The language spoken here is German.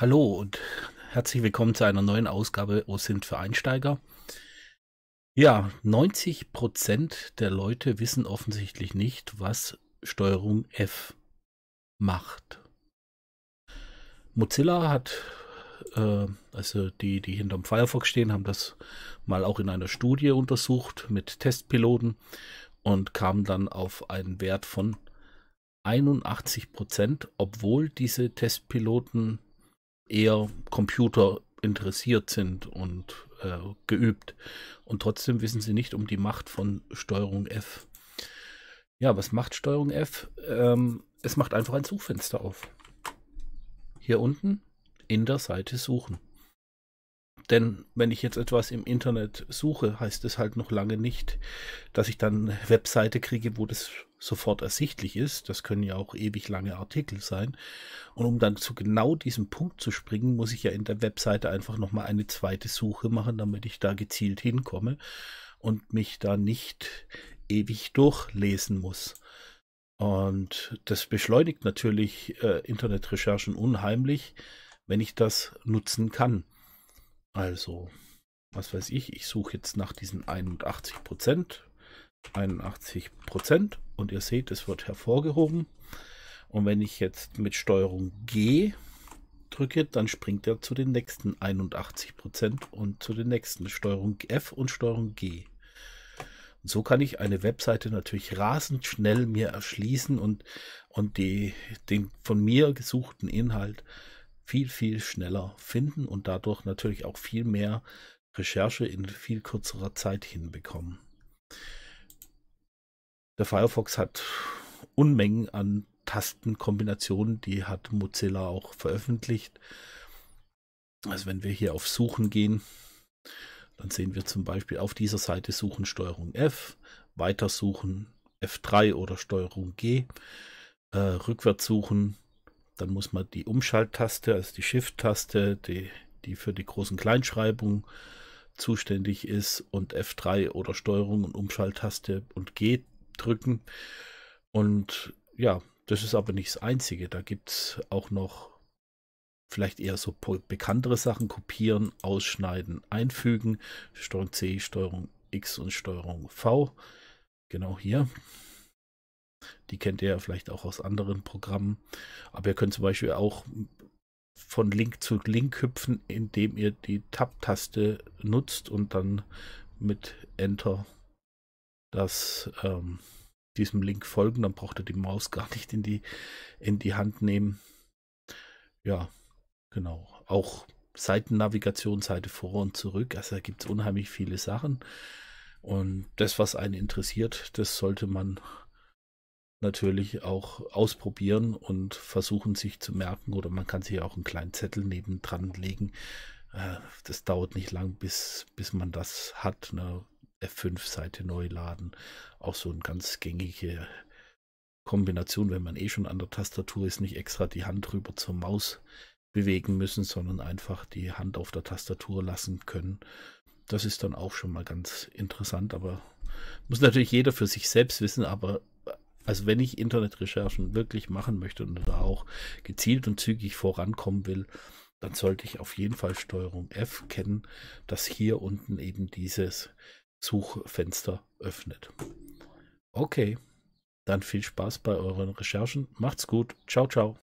Hallo und herzlich willkommen zu einer neuen Ausgabe O sind für Einsteiger. Ja, 90 Prozent der Leute wissen offensichtlich nicht, was Steuerung F macht. Mozilla hat, äh, also die, die hinterm Firefox stehen, haben das mal auch in einer Studie untersucht mit Testpiloten und kamen dann auf einen Wert von 81 Prozent, obwohl diese Testpiloten eher Computer interessiert sind und äh, geübt. Und trotzdem wissen sie nicht um die Macht von Steuerung F. Ja, was macht Steuerung F? Ähm, es macht einfach ein Suchfenster auf. Hier unten in der Seite suchen. Denn wenn ich jetzt etwas im Internet suche, heißt es halt noch lange nicht, dass ich dann eine Webseite kriege, wo das sofort ersichtlich ist. Das können ja auch ewig lange Artikel sein. Und um dann zu genau diesem Punkt zu springen, muss ich ja in der Webseite einfach nochmal eine zweite Suche machen, damit ich da gezielt hinkomme und mich da nicht ewig durchlesen muss. Und das beschleunigt natürlich äh, Internetrecherchen unheimlich, wenn ich das nutzen kann. Also, was weiß ich, ich suche jetzt nach diesen 81 Prozent. 81 Prozent und ihr seht, es wird hervorgehoben. Und wenn ich jetzt mit Steuerung G drücke, dann springt er zu den nächsten 81% Prozent und zu den nächsten Steuerung F und Steuerung G. Und so kann ich eine Webseite natürlich rasend schnell mir erschließen und, und die, den von mir gesuchten Inhalt viel, viel schneller finden und dadurch natürlich auch viel mehr Recherche in viel kürzerer Zeit hinbekommen. Der Firefox hat Unmengen an Tastenkombinationen, die hat Mozilla auch veröffentlicht. Also wenn wir hier auf Suchen gehen, dann sehen wir zum Beispiel auf dieser Seite Suchen Steuerung F, Weitersuchen F3 oder Steuerung G, äh, rückwärts suchen, dann muss man die Umschalttaste, also die Shift-Taste, die, die für die großen Kleinschreibung zuständig ist und F3 oder Steuerung und Umschalttaste und G drücken. Und ja, das ist aber nicht das Einzige. Da gibt es auch noch vielleicht eher so bekanntere Sachen. Kopieren, ausschneiden, einfügen. Steuerung C, Steuerung X und Steuerung V. Genau hier. Die kennt ihr ja vielleicht auch aus anderen Programmen. Aber ihr könnt zum Beispiel auch von Link zu Link hüpfen, indem ihr die Tab-Taste nutzt und dann mit Enter dass ähm, diesem Link folgen, dann braucht ihr die Maus gar nicht in die, in die Hand nehmen. Ja, genau. Auch Seitennavigation, Seite vor und zurück. Also da gibt es unheimlich viele Sachen. Und das, was einen interessiert, das sollte man natürlich auch ausprobieren und versuchen, sich zu merken. Oder man kann sich auch einen kleinen Zettel nebendran legen. Äh, das dauert nicht lang, bis, bis man das hat. Ne? F5-Seite neu laden. Auch so eine ganz gängige Kombination, wenn man eh schon an der Tastatur ist, nicht extra die Hand rüber zur Maus bewegen müssen, sondern einfach die Hand auf der Tastatur lassen können. Das ist dann auch schon mal ganz interessant, aber muss natürlich jeder für sich selbst wissen, aber äh, also wenn ich Internetrecherchen wirklich machen möchte und da auch gezielt und zügig vorankommen will, dann sollte ich auf jeden Fall Steuerung F kennen, dass hier unten eben dieses Suchfenster öffnet. Okay, dann viel Spaß bei euren Recherchen. Macht's gut. Ciao, ciao.